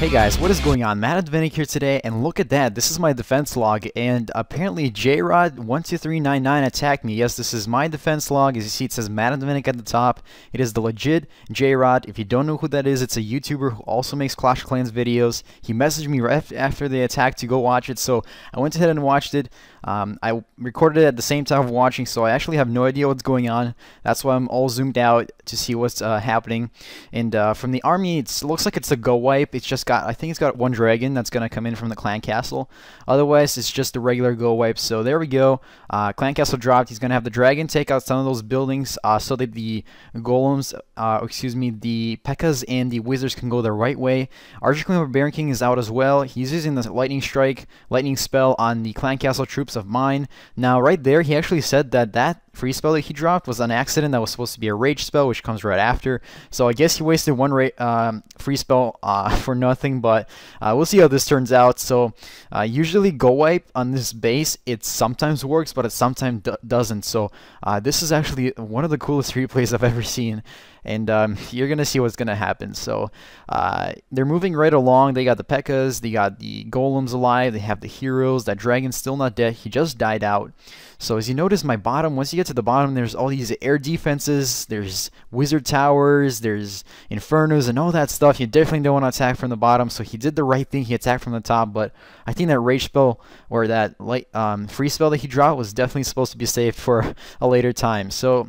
Hey guys, what is going on? Matt Advenic here today, and look at that. This is my defense log, and apparently JRod12399 attacked me. Yes, this is my defense log. As you see, it says Matt Advenic at the top. It is the legit JRod. If you don't know who that is, it's a YouTuber who also makes Clash Clans videos. He messaged me right after the attack to go watch it, so I went ahead and watched it. Um, I recorded it at the same time of watching, so I actually have no idea what's going on. That's why I'm all zoomed out to see what's uh, happening. And uh, from the army, it looks like it's a go wipe. It's just got got? I think he's got one dragon that's going to come in from the clan castle. Otherwise, it's just the regular go wipe. So there we go. Uh, clan castle dropped. He's going to have the dragon take out some of those buildings uh, so that the golems, uh, excuse me, the P.E.K.K.A.s and the wizards can go the right way. Archer Queen Baron King is out as well. He's using the lightning strike, lightning spell on the clan castle troops of mine. Now, right there, he actually said that that free spell that he dropped was an accident that was supposed to be a rage spell, which comes right after. So I guess he wasted one um, free spell uh, for nothing, but uh, we'll see how this turns out. So uh, usually go wipe on this base, it sometimes works, but it sometimes doesn't. So uh, this is actually one of the coolest replays I've ever seen, and um, you're going to see what's going to happen. So uh, they're moving right along. They got the Pekkas, they got the Golems alive, they have the heroes, that dragon's still not dead, he just died out. So as you notice, my bottom, once he gets to the bottom, there's all these air defenses, there's wizard towers, there's infernos, and all that stuff. You definitely don't want to attack from the bottom. So he did the right thing. He attacked from the top, but I think that rage spell or that light um, free spell that he dropped was definitely supposed to be saved for a later time. So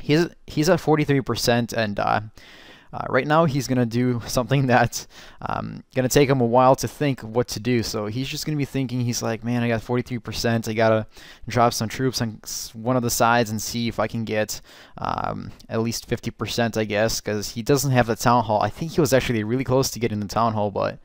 he's he's at 43% and. Uh, uh, right now, he's going to do something that's um, going to take him a while to think what to do. So he's just going to be thinking, he's like, man, I got 43%. I got to drop some troops on one of the sides and see if I can get um, at least 50%, I guess, because he doesn't have the town hall. I think he was actually really close to getting the town hall, but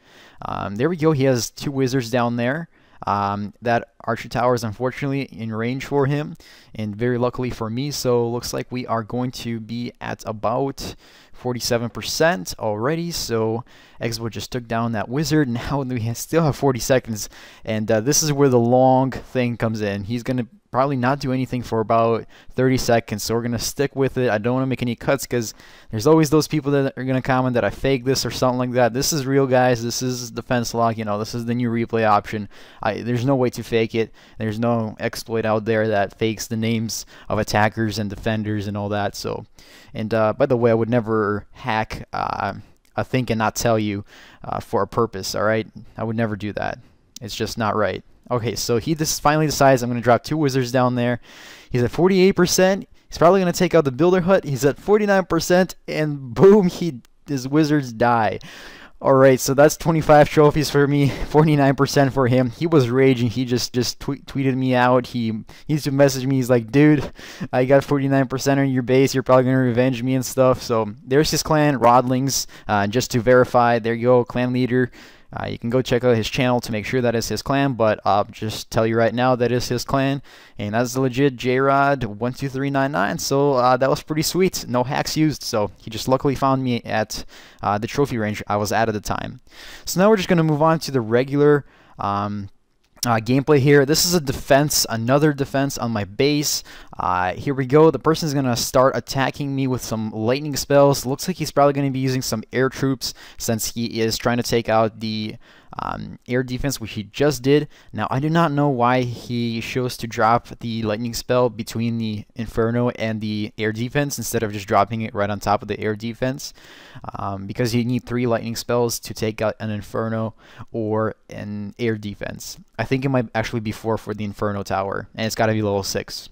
um, there we go. He has two wizards down there. Um, that Archer Tower is unfortunately in range for him, and very luckily for me. So looks like we are going to be at about 47% already. So Expo just took down that wizard. Now we still have 40 seconds, and uh, this is where the long thing comes in. He's going to probably not do anything for about 30 seconds. So we're going to stick with it. I don't want to make any cuts because there's always those people that are going to comment that I fake this or something like that. This is real, guys. This is defense lock. You know, this is the new replay option. I, there's no way to fake it. There's no exploit out there that fakes the names of attackers and defenders and all that. So, and uh, by the way, I would never hack uh, a think and not tell you uh, for a purpose, all right? I would never do that. It's just not right. Okay, so he just finally decides I'm going to drop two wizards down there. He's at 48%. He's probably going to take out the Builder Hut. He's at 49%, and boom, he his wizards die. All right, so that's 25 trophies for me, 49% for him. He was raging. He just just tweet, tweeted me out. He he used to message me. He's like, dude, I got 49% on your base. You're probably gonna revenge me and stuff. So there's his clan, Rodlings. Uh, just to verify, there you go, clan leader. Uh, you can go check out his channel to make sure that is his clan, but I'll uh, just tell you right now that is his clan, and that's the legit JRod12399, so uh, that was pretty sweet. No hacks used, so he just luckily found me at uh, the trophy range I was at at the time. So now we're just going to move on to the regular um, uh, gameplay here. This is a defense, another defense on my base. Uh, here we go. The person is going to start attacking me with some lightning spells. Looks like he's probably going to be using some air troops since he is trying to take out the um, air defense, which he just did. Now, I do not know why he chose to drop the lightning spell between the Inferno and the air defense instead of just dropping it right on top of the air defense, um, because you need three lightning spells to take out an Inferno or an air defense. I think it might actually be four for the Inferno Tower, and it's got to be level six.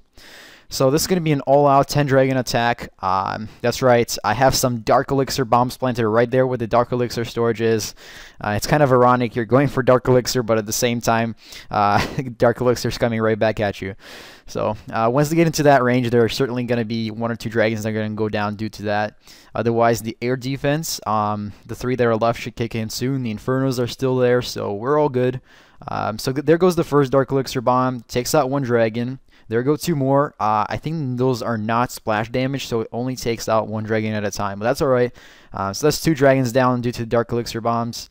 So this is going to be an all-out 10 Dragon attack. Um, that's right, I have some Dark Elixir bombs planted right there where the Dark Elixir storage is. Uh, it's kind of ironic, you're going for Dark Elixir, but at the same time, uh, Dark Elixir's coming right back at you. So uh, once they get into that range, there are certainly going to be one or two Dragons that are going to go down due to that. Otherwise, the air defense, um, the three that are left should kick in soon. The Infernos are still there, so we're all good. Um, so there goes the first Dark Elixir bomb, takes out one Dragon. There go two more. Uh, I think those are not splash damage, so it only takes out one dragon at a time. But that's all right. Uh, so that's two dragons down due to Dark Elixir bombs.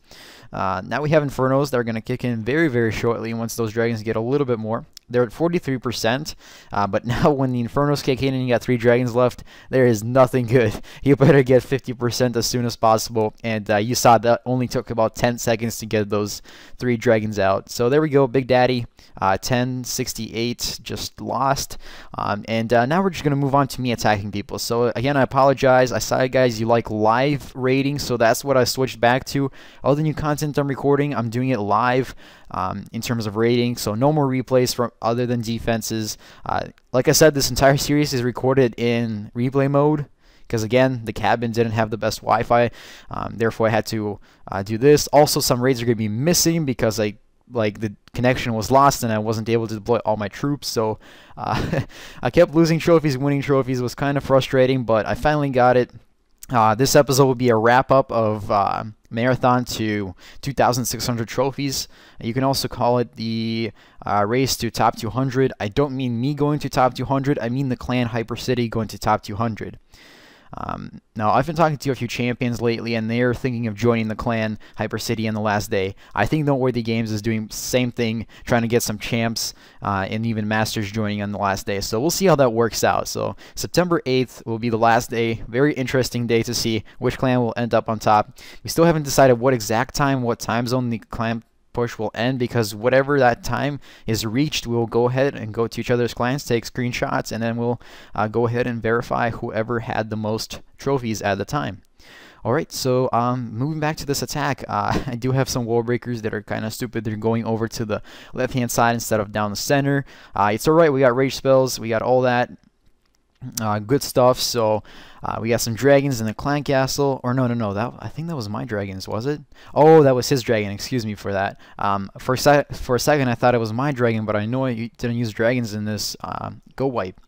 Uh, now we have Infernos that are going to kick in very, very shortly once those dragons get a little bit more. They're at 43%, uh, but now when the Infernos kick in and you got three dragons left, there is nothing good. You better get 50% as soon as possible, and uh, you saw that only took about 10 seconds to get those three dragons out. So there we go, Big Daddy, 1068, uh, just lost. Um, and uh, now we're just going to move on to me attacking people. So again, I apologize. I saw you guys, you like live live rating, so that's what I switched back to. All the new content I'm recording, I'm doing it live um, in terms of rating, so no more replays from other than defenses. Uh, like I said, this entire series is recorded in replay mode because again the cabin didn't have the best Wi-Fi, um, therefore I had to uh, do this. Also, some raids are going to be missing because I like the connection was lost and I wasn't able to deploy all my troops. So uh, I kept losing trophies, winning trophies. It was kind of frustrating, but I finally got it uh, this episode will be a wrap up of uh, Marathon to 2,600 trophies. You can also call it the uh, race to top 200. I don't mean me going to top 200, I mean the clan Hyper City going to top 200. Um, now, I've been talking to a few champions lately, and they're thinking of joining the clan Hyper City on the last day. I think Noteworthy Games is doing same thing, trying to get some champs uh, and even masters joining on the last day. So we'll see how that works out. So September 8th will be the last day. Very interesting day to see which clan will end up on top. We still haven't decided what exact time, what time zone the clan push will end because whatever that time is reached, we'll go ahead and go to each other's clients, take screenshots, and then we'll uh, go ahead and verify whoever had the most trophies at the time. All right, so um, moving back to this attack, uh, I do have some wall breakers that are kind of stupid. They're going over to the left-hand side instead of down the center. Uh, it's all right. We got rage spells. We got all that. Uh, good stuff. So uh, we got some dragons in the clan castle. Or no, no, no. That I think that was my dragons, was it? Oh, that was his dragon. Excuse me for that. Um, for a for a second, I thought it was my dragon, but I know I didn't use dragons in this. Uh, go wipe.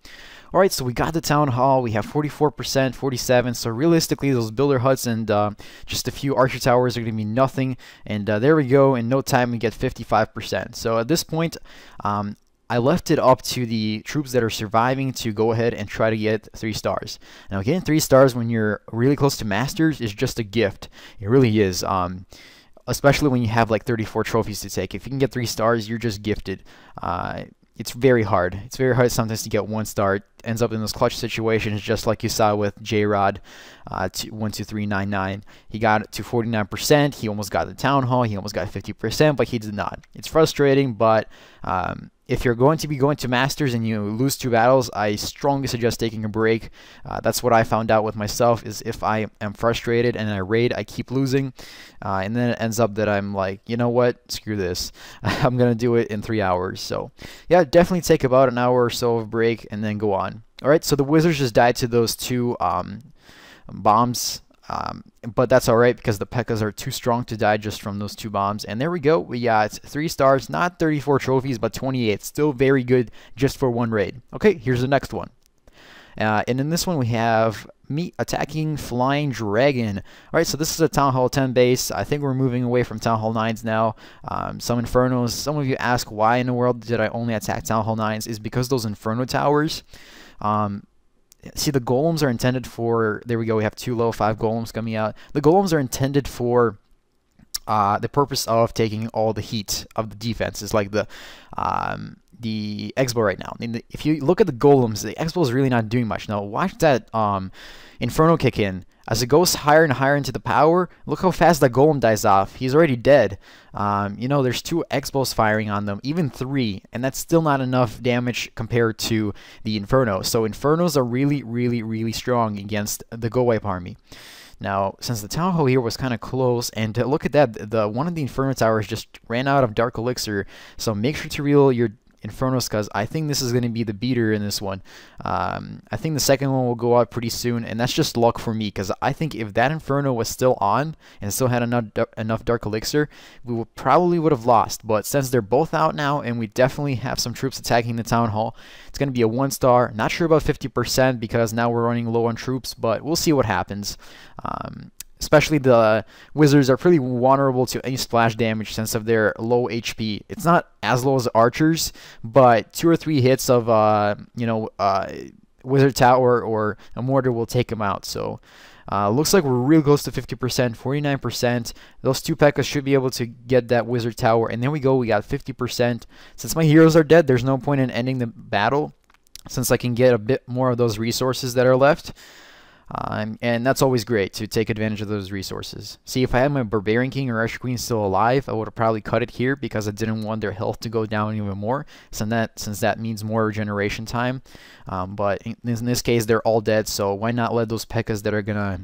All right, so we got the town hall. We have 44%, 47. So realistically, those builder huts and uh, just a few archer towers are going to be nothing. And uh, there we go. In no time, we get 55%. So at this point, um, I left it up to the troops that are surviving to go ahead and try to get three stars. Now, getting three stars when you're really close to masters is just a gift. It really is. Um, especially when you have like 34 trophies to take. If you can get three stars, you're just gifted. Uh, it's very hard. It's very hard sometimes to get one star ends up in those clutch situations, just like you saw with J Rod, uh, two, one two three nine nine. He got to forty nine percent. He almost got the town hall. He almost got fifty percent, but he did not. It's frustrating, but um, if you're going to be going to masters and you lose two battles, I strongly suggest taking a break. Uh, that's what I found out with myself is if I am frustrated and I raid, I keep losing, uh, and then it ends up that I'm like, you know what, screw this. I'm gonna do it in three hours. So yeah, definitely take about an hour or so of break and then go on. All right, so the Wizards just died to those two um, bombs, um, but that's all right because the Pekkas are too strong to die just from those two bombs. And there we go. We got three stars, not 34 trophies, but 28. Still very good just for one raid. Okay, here's the next one. Uh, and in this one, we have Meat Attacking Flying Dragon. All right, so this is a Town Hall 10 base. I think we're moving away from Town Hall 9s now. Um, some Infernos. Some of you ask, why in the world did I only attack Town Hall 9s? Is because those Inferno towers um, see, the golems are intended for. There we go. We have two level five golems coming out. The golems are intended for. Uh, the purpose of taking all the heat of the defense like the um, the Expo right now. The, if you look at the golems, the Expo is really not doing much. Now watch that um, Inferno kick in as it goes higher and higher into the power, look how fast the golem dies off. He's already dead. Um, you know, there's two Expos firing on them, even three, and that's still not enough damage compared to the Inferno. So Infernos are really, really, really strong against the Go Wipe army. Now, since the Town Hall here was kind of close, and look at that, the one of the Inferno Towers just ran out of Dark Elixir, so make sure to reel your Infernos, because I think this is going to be the beater in this one. Um, I think the second one will go out pretty soon, and that's just luck for me because I think if that Inferno was still on and still had enough enough Dark Elixir, we would probably would have lost. But since they're both out now, and we definitely have some troops attacking the town hall, it's going to be a one star. Not sure about 50% because now we're running low on troops, but we'll see what happens. Um, especially the wizards are pretty vulnerable to any splash damage since of their low HP. It's not as low as archers, but two or three hits of uh, you know uh, wizard tower or a mortar will take them out. So. Uh, looks like we're real close to 50%, 49%. Those two pekkas should be able to get that Wizard Tower. And there we go, we got 50%. Since my heroes are dead, there's no point in ending the battle since I can get a bit more of those resources that are left. Um, and that's always great to take advantage of those resources. See, if I had my Barbarian King or Usher Queen still alive, I would have probably cut it here because I didn't want their health to go down even more, since that, since that means more regeneration time. Um, but in, in, this case, they're all dead, so why not let those P.E.K.K.A.s that are going to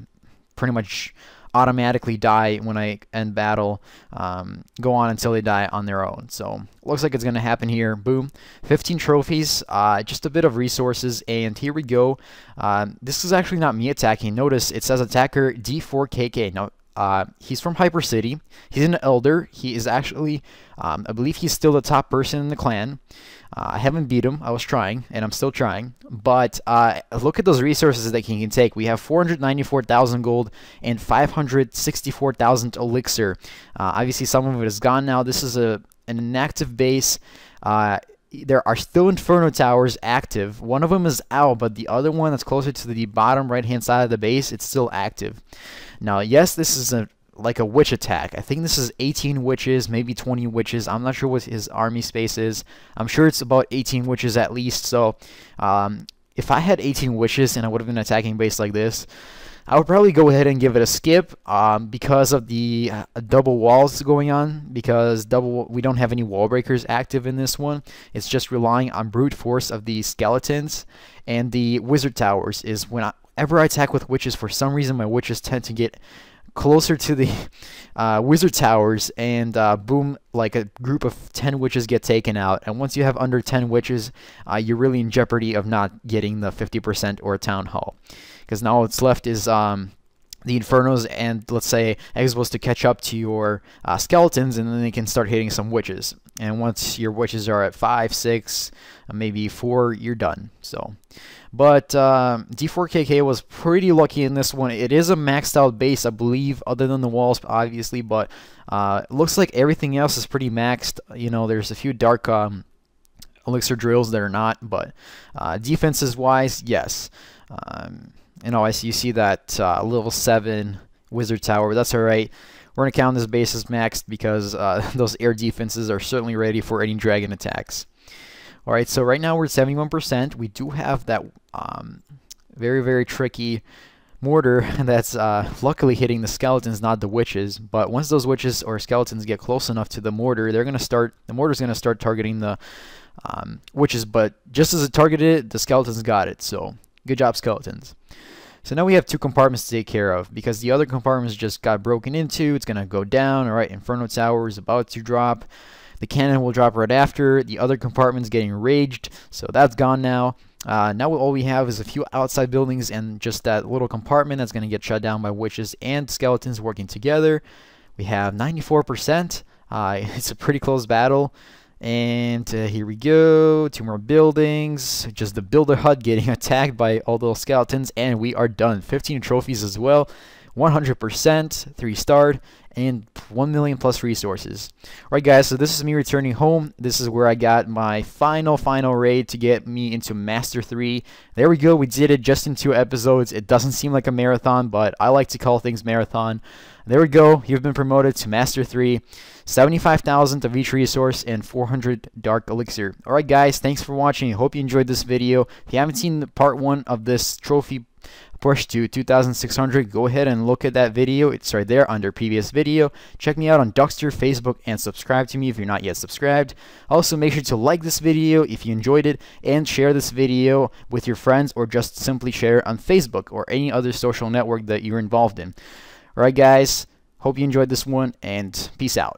pretty much automatically die when I end battle, um, go on until they die on their own. So looks like it's going to happen here. Boom. 15 trophies, uh, just a bit of resources, and here we go. Uh, this is actually not me attacking. Notice it says attacker D4KK. Now, uh, he's from Hyper City. He's an elder. He is actually, um, I believe he's still the top person in the clan. Uh, I haven't beat him. I was trying, and I'm still trying. But uh, look at those resources that he can take. We have 494,000 gold and 564,000 elixir. Uh, obviously, some of it is gone now. This is a an inactive base. Uh, there are still Inferno Towers active. One of them is out, but the other one that's closer to the bottom right-hand side of the base, it's still active. Now, yes, this is a like a witch attack. I think this is 18 witches, maybe 20 witches. I'm not sure what his army space is. I'm sure it's about 18 witches at least. So um, if I had 18 witches and I would have been attacking base like this, I would probably go ahead and give it a skip um, because of the uh, double walls going on. Because double, we don't have any wall breakers active in this one. It's just relying on brute force of the skeletons and the wizard towers. Is when I, whenever I attack with witches, for some reason my witches tend to get closer to the uh, wizard towers, and uh, boom, like a group of 10 witches get taken out. And once you have under 10 witches, uh, you're really in jeopardy of not getting the 50% or town hall. Because now what's left is um, the infernos and let's say exiles to catch up to your uh, skeletons and then they can start hitting some witches and once your witches are at five six uh, maybe four you're done so but uh, um, d4kk was pretty lucky in this one it is a maxed out base i believe other than the walls obviously but uh, looks like everything else is pretty maxed you know there's a few dark um, elixir drills that are not but uh, defenses wise yes um, and all I see, you see that uh, level 7 Wizard Tower, but that's alright. We're going to count this base as maxed because uh, those air defenses are certainly ready for any dragon attacks. Alright, so right now we're at 71%. We do have that um, very, very tricky mortar that's uh, luckily hitting the skeletons, not the witches. But once those witches or skeletons get close enough to the mortar, they're going to start. The mortar's going to start targeting the um, witches. But just as it targeted it, the skeletons got it. So Good job, skeletons. So now we have two compartments to take care of because the other compartments just got broken into. It's going to go down. All right, Inferno Tower is about to drop. The cannon will drop right after. The other compartment's getting raged, so that's gone now. Uh, now all we have is a few outside buildings and just that little compartment that's going to get shut down by witches and skeletons working together. We have 94%. Uh, it's a pretty close battle. And uh, here we go, two more buildings, just the builder hut getting attacked by all those skeletons, and we are done. 15 trophies as well, 100%, 3 starred, and 1 million plus resources. Alright guys, so this is me returning home. This is where I got my final, final raid to get me into Master 3. There we go, we did it just in two episodes. It doesn't seem like a marathon, but I like to call things marathon. There we go. You've been promoted to Master 3, 75,000 of each resource, and 400 Dark Elixir. Alright guys, thanks for watching. Hope you enjoyed this video. If you haven't seen part 1 of this trophy push to 2600 go ahead and look at that video it's right there under previous video check me out on duckster facebook and subscribe to me if you're not yet subscribed also make sure to like this video if you enjoyed it and share this video with your friends or just simply share on facebook or any other social network that you're involved in all right, guys, hope you enjoyed this one, and peace out.